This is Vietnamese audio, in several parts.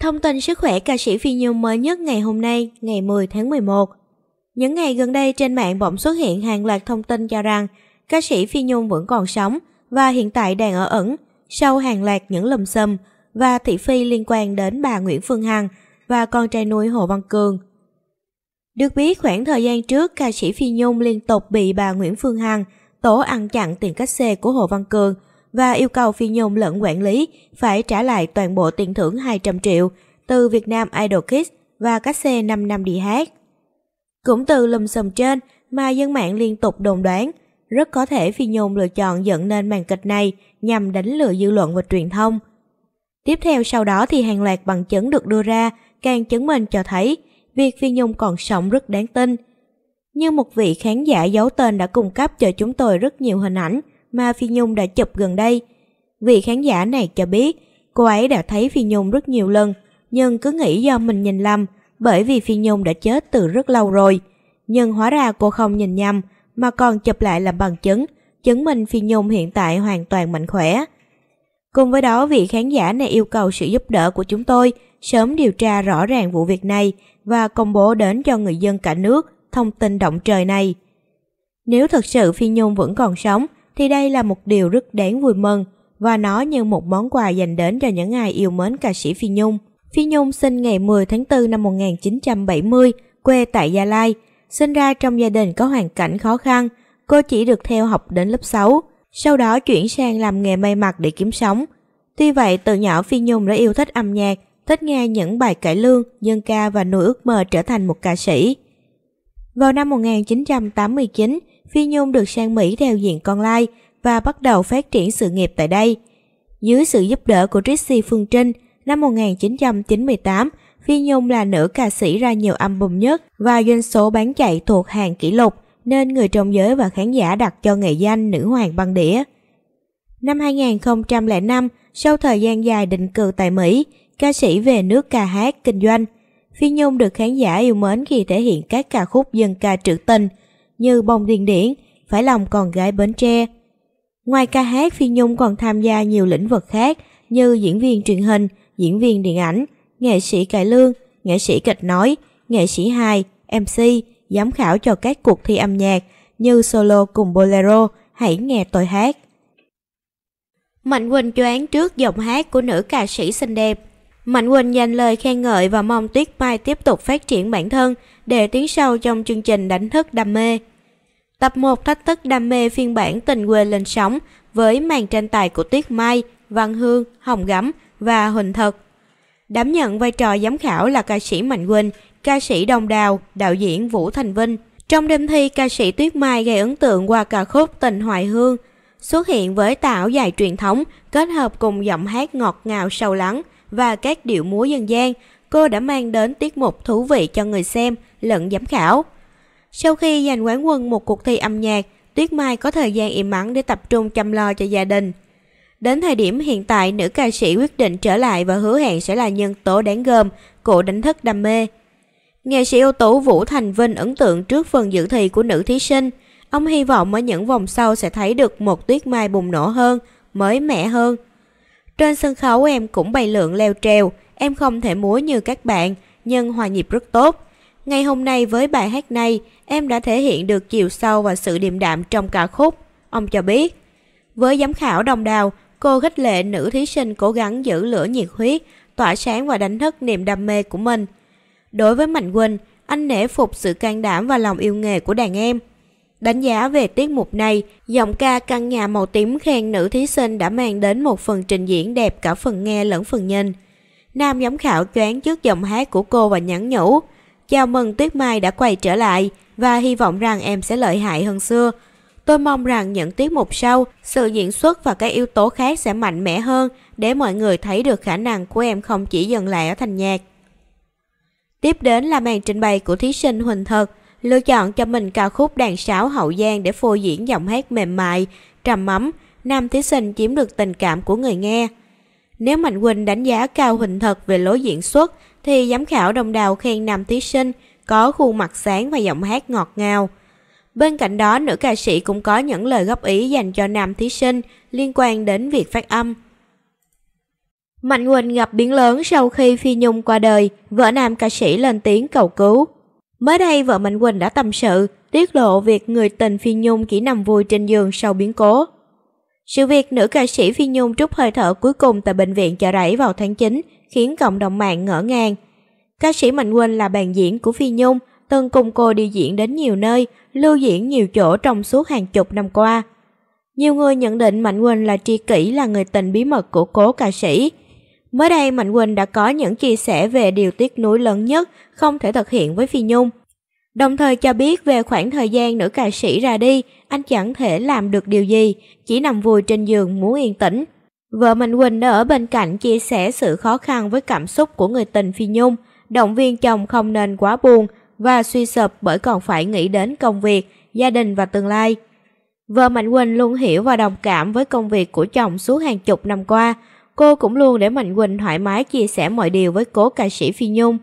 Thông tin sức khỏe ca sĩ Phi Nhung mới nhất ngày hôm nay, ngày 10 tháng 11. Những ngày gần đây trên mạng bỗng xuất hiện hàng loạt thông tin cho rằng ca sĩ Phi Nhung vẫn còn sống và hiện tại đang ở ẩn sau hàng loạt những lùm xùm và thị phi liên quan đến bà Nguyễn Phương Hằng và con trai nuôi Hồ Văn Cường. Được biết khoảng thời gian trước ca sĩ Phi Nhung liên tục bị bà Nguyễn Phương Hằng tố ăn chặn tiền cách xe của Hồ Văn Cường và yêu cầu Phi Nhung lẫn quản lý phải trả lại toàn bộ tiền thưởng 200 triệu từ Việt Nam Idol Kids và các xe 5 năm đi hát. Cũng từ lùm xùm trên mà dân mạng liên tục đồn đoán, rất có thể Phi Nhung lựa chọn dẫn nên màn kịch này nhằm đánh lừa dư luận và truyền thông. Tiếp theo sau đó thì hàng loạt bằng chứng được đưa ra càng chứng minh cho thấy việc Phi Nhung còn sống rất đáng tin. Như một vị khán giả giấu tên đã cung cấp cho chúng tôi rất nhiều hình ảnh mà Phi Nhung đã chụp gần đây. Vị khán giả này cho biết, cô ấy đã thấy Phi Nhung rất nhiều lần, nhưng cứ nghĩ do mình nhìn lầm, bởi vì Phi Nhung đã chết từ rất lâu rồi. Nhưng hóa ra cô không nhìn nhầm, mà còn chụp lại làm bằng chứng, chứng minh Phi Nhung hiện tại hoàn toàn mạnh khỏe. Cùng với đó, vị khán giả này yêu cầu sự giúp đỡ của chúng tôi sớm điều tra rõ ràng vụ việc này và công bố đến cho người dân cả nước thông tin động trời này. Nếu thật sự Phi Nhung vẫn còn sống, thì đây là một điều rất đáng vui mừng và nó như một món quà dành đến cho những ai yêu mến ca sĩ Phi Nhung. Phi Nhung sinh ngày 10 tháng 4 năm 1970, quê tại Gia Lai. Sinh ra trong gia đình có hoàn cảnh khó khăn, cô chỉ được theo học đến lớp 6, sau đó chuyển sang làm nghề may mặc để kiếm sống. Tuy vậy, từ nhỏ Phi Nhung đã yêu thích âm nhạc, thích nghe những bài cải lương, dân ca và nuôi ước mơ trở thành một ca sĩ. Vào năm 1989, Phi Nhung được sang Mỹ theo diện con lai và bắt đầu phát triển sự nghiệp tại đây. Dưới sự giúp đỡ của Trixie Phương Trinh, năm 1998, Phi Nhung là nữ ca sĩ ra nhiều album nhất và doanh số bán chạy thuộc hàng kỷ lục, nên người trong giới và khán giả đặt cho nghệ danh nữ hoàng băng đĩa. Năm 2005, sau thời gian dài định cư tại Mỹ, ca sĩ về nước ca hát, kinh doanh. Phi Nhung được khán giả yêu mến khi thể hiện các ca khúc dân ca trữ tình, như Bông Điền Điển, Phải lòng con gái Bến Tre. Ngoài ca hát, Phi Nhung còn tham gia nhiều lĩnh vực khác như diễn viên truyền hình, diễn viên điện ảnh, nghệ sĩ cải lương, nghệ sĩ kịch nói, nghệ sĩ hài, MC, giám khảo cho các cuộc thi âm nhạc như solo cùng bolero, hãy nghe tôi hát. Mạnh Quỳnh choáng trước giọng hát của nữ ca sĩ xinh đẹp. Mạnh Quỳnh dành lời khen ngợi và mong Tuyết Mai tiếp tục phát triển bản thân, để tiến sâu trong chương trình đánh thức đam mê. Tập 1 Thách thức đam mê phiên bản tình quê lên sóng với màn tranh tài của Tuyết Mai, Văn Hương, Hồng Gấm và Huỳnh Thật Đảm nhận vai trò giám khảo là ca sĩ Mạnh Quỳnh, ca sĩ Đồng Đào, đạo diễn Vũ Thành Vinh. Trong đêm thi, ca sĩ Tuyết Mai gây ấn tượng qua ca khúc Tình Hoài Hương, xuất hiện với tà dài truyền thống kết hợp cùng giọng hát ngọt ngào sâu lắng và các điệu múa dân gian, cô đã mang đến tiết mục thú vị cho người xem lẫn giám khảo. Sau khi giành quán quân một cuộc thi âm nhạc, Tuyết Mai có thời gian im ắng để tập trung chăm lo cho gia đình. Đến thời điểm hiện tại, nữ ca sĩ quyết định trở lại và hứa hẹn sẽ là nhân tố đáng gồm của đánh thức đam mê. Nghệ sĩ ưu tú Vũ Thành Vinh ấn tượng trước phần dự thi của nữ thí sinh. Ông hy vọng ở những vòng sau sẽ thấy được một tuyết mai bùng nổ hơn, mới mẻ hơn. Trên sân khấu em cũng bày lượng leo trèo, em không thể múa như các bạn, nhưng hòa nhịp rất tốt ngày hôm nay với bài hát này, em đã thể hiện được chiều sâu và sự điềm đạm trong ca khúc, ông cho biết. Với giám khảo đồng đào, cô khích lệ nữ thí sinh cố gắng giữ lửa nhiệt huyết, tỏa sáng và đánh thức niềm đam mê của mình. Đối với Mạnh Quỳnh, anh nể phục sự can đảm và lòng yêu nghề của đàn em. Đánh giá về tiết mục này, giọng ca căn nhà màu tím khen nữ thí sinh đã mang đến một phần trình diễn đẹp cả phần nghe lẫn phần nhìn. Nam giám khảo choáng trước giọng hát của cô và nhắn nhủ – Chào mừng Tuyết Mai đã quay trở lại và hy vọng rằng em sẽ lợi hại hơn xưa. Tôi mong rằng những tiết mục sau, sự diễn xuất và các yếu tố khác sẽ mạnh mẽ hơn để mọi người thấy được khả năng của em không chỉ dừng lại ở thành nhạc. Tiếp đến là màn trình bày của thí sinh Huỳnh Thật, lựa chọn cho mình ca khúc đàn sáo Hậu Giang để phô diễn giọng hát mềm mại, trầm mắm, nam thí sinh chiếm được tình cảm của người nghe. Nếu Mạnh Quỳnh đánh giá cao hình thật về lối diễn xuất, thì giám khảo đồng đào khen nam thí sinh có khuôn mặt sáng và giọng hát ngọt ngào. Bên cạnh đó, nữ ca sĩ cũng có những lời góp ý dành cho nam thí sinh liên quan đến việc phát âm. Mạnh Quỳnh gặp biến lớn sau khi Phi Nhung qua đời, vợ nam ca sĩ lên tiếng cầu cứu. Mới đây, vợ Mạnh Quỳnh đã tâm sự, tiết lộ việc người tình Phi Nhung chỉ nằm vui trên giường sau biến cố. Sự việc nữ ca sĩ Phi Nhung trút hơi thở cuối cùng tại bệnh viện chợ rẫy vào tháng 9 khiến cộng đồng mạng ngỡ ngàng. Ca sĩ Mạnh Quỳnh là bạn diễn của Phi Nhung, từng cùng cô đi diễn đến nhiều nơi, lưu diễn nhiều chỗ trong suốt hàng chục năm qua. Nhiều người nhận định Mạnh Quỳnh là tri kỷ là người tình bí mật của cố ca sĩ. Mới đây Mạnh Quỳnh đã có những chia sẻ về điều tiếc nuối lớn nhất không thể thực hiện với Phi Nhung. Đồng thời cho biết về khoảng thời gian nữ ca sĩ ra đi, anh chẳng thể làm được điều gì, chỉ nằm vùi trên giường muốn yên tĩnh. Vợ Mạnh Quỳnh đã ở bên cạnh chia sẻ sự khó khăn với cảm xúc của người tình Phi Nhung, động viên chồng không nên quá buồn và suy sụp bởi còn phải nghĩ đến công việc, gia đình và tương lai. Vợ Mạnh Quỳnh luôn hiểu và đồng cảm với công việc của chồng suốt hàng chục năm qua. Cô cũng luôn để Mạnh Quỳnh thoải mái chia sẻ mọi điều với cố ca sĩ Phi Nhung.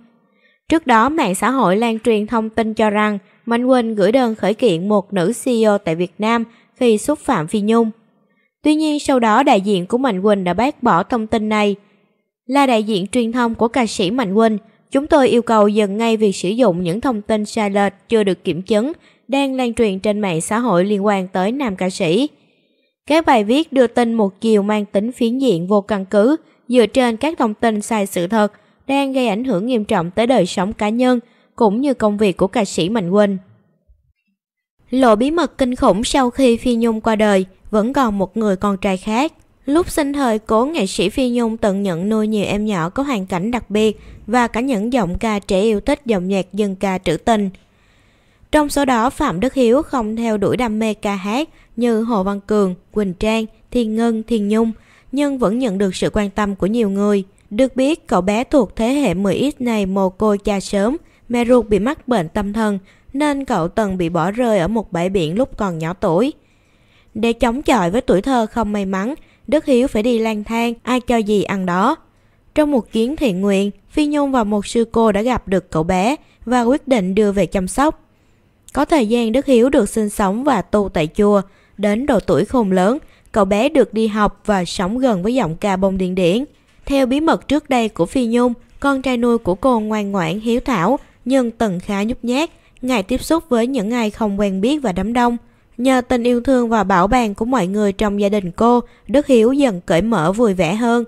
Trước đó, mạng xã hội lan truyền thông tin cho rằng Mạnh Quỳnh gửi đơn khởi kiện một nữ CEO tại Việt Nam khi xúc phạm Phi Nhung. Tuy nhiên, sau đó đại diện của Mạnh Quỳnh đã bác bỏ thông tin này. Là đại diện truyền thông của ca sĩ Mạnh Quỳnh, chúng tôi yêu cầu dừng ngay việc sử dụng những thông tin sai lệch chưa được kiểm chứng đang lan truyền trên mạng xã hội liên quan tới nam ca sĩ. Các bài viết đưa tin một chiều mang tính phiến diện vô căn cứ, dựa trên các thông tin sai sự thật đang gây ảnh hưởng nghiêm trọng tới đời sống cá nhân cũng như công việc của ca sĩ Mạnh Quỳnh. Lộ bí mật kinh khủng sau khi Phi Nhung qua đời vẫn còn một người con trai khác. Lúc sinh thời, cố nghệ sĩ Phi Nhung từng nhận nuôi nhiều em nhỏ có hoàn cảnh đặc biệt và cả những giọng ca trẻ yêu thích dòng nhạc dân ca trữ tình. Trong số đó, Phạm Đức Hiếu không theo đuổi đam mê ca hát như Hồ Văn Cường, Quỳnh Trang, Thiên Ngân, Thiên Nhung, nhưng vẫn nhận được sự quan tâm của nhiều người. Được biết, cậu bé thuộc thế hệ 10X này mồ côi cha sớm, mẹ ruột bị mắc bệnh tâm thần, nên cậu từng bị bỏ rơi ở một bãi biển lúc còn nhỏ tuổi. Để chống chọi với tuổi thơ không may mắn, Đức Hiếu phải đi lang thang, ai cho gì ăn đó. Trong một chuyến thiện nguyện, Phi Nhung và một sư cô đã gặp được cậu bé và quyết định đưa về chăm sóc. Có thời gian Đức Hiếu được sinh sống và tu tại chùa, đến độ tuổi khôn lớn, cậu bé được đi học và sống gần với giọng ca bông điển điển. Theo bí mật trước đây của Phi Nhung, con trai nuôi của cô ngoan ngoãn, hiếu thảo, nhưng từng khá nhút nhát, Ngày tiếp xúc với những ai không quen biết và đám đông. Nhờ tình yêu thương và bảo bàn của mọi người trong gia đình cô, Đức Hiếu dần cởi mở vui vẻ hơn.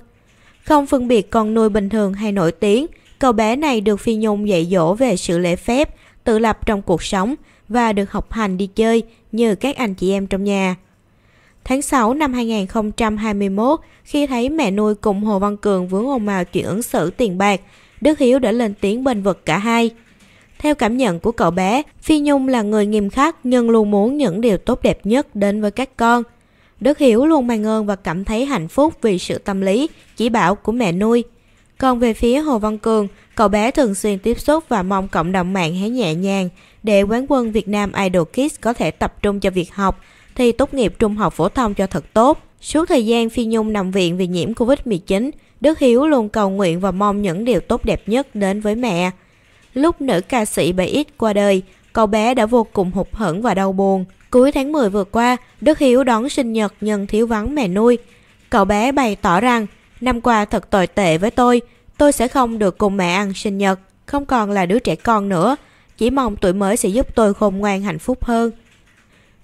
Không phân biệt con nuôi bình thường hay nổi tiếng, cậu bé này được Phi Nhung dạy dỗ về sự lễ phép, tự lập trong cuộc sống và được học hành đi chơi như các anh chị em trong nhà. Tháng 6 năm 2021, khi thấy mẹ nuôi cùng Hồ Văn Cường vướng ồn ào chuyện ứng xử tiền bạc, Đức Hiếu đã lên tiếng bênh vực cả hai. Theo cảm nhận của cậu bé, Phi Nhung là người nghiêm khắc nhưng luôn muốn những điều tốt đẹp nhất đến với các con. Đức Hiếu luôn mang ơn và cảm thấy hạnh phúc vì sự tâm lý, chỉ bảo của mẹ nuôi. Còn về phía Hồ Văn Cường, cậu bé thường xuyên tiếp xúc và mong cộng đồng mạng hãy nhẹ nhàng để quán quân Việt Nam Idol Kids có thể tập trung cho việc học, thi tốt nghiệp trung học phổ thông cho thật tốt. Suốt thời gian Phi Nhung nằm viện vì nhiễm Covid-19, Đức Hiếu luôn cầu nguyện và mong những điều tốt đẹp nhất đến với mẹ. Lúc nữ ca sĩ bị ít qua đời, cậu bé đã vô cùng hụt hẫng và đau buồn. Cuối tháng 10 vừa qua, Đức Hiếu đón sinh nhật nhân thiếu vắng mẹ nuôi. Cậu bé bày tỏ rằng, năm qua thật tồi tệ với tôi, tôi sẽ không được cùng mẹ ăn sinh nhật, không còn là đứa trẻ con nữa. Chỉ mong tuổi mới sẽ giúp tôi khôn ngoan hạnh phúc hơn.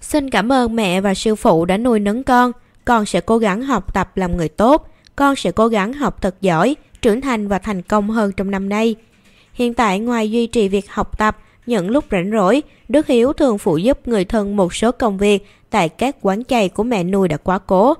Xin cảm ơn mẹ và sư phụ đã nuôi nấng con. Con sẽ cố gắng học tập làm người tốt. Con sẽ cố gắng học thật giỏi, trưởng thành và thành công hơn trong năm nay. Hiện tại ngoài duy trì việc học tập, những lúc rảnh rỗi, Đức Hiếu thường phụ giúp người thân một số công việc tại các quán chay của mẹ nuôi đã quá cố.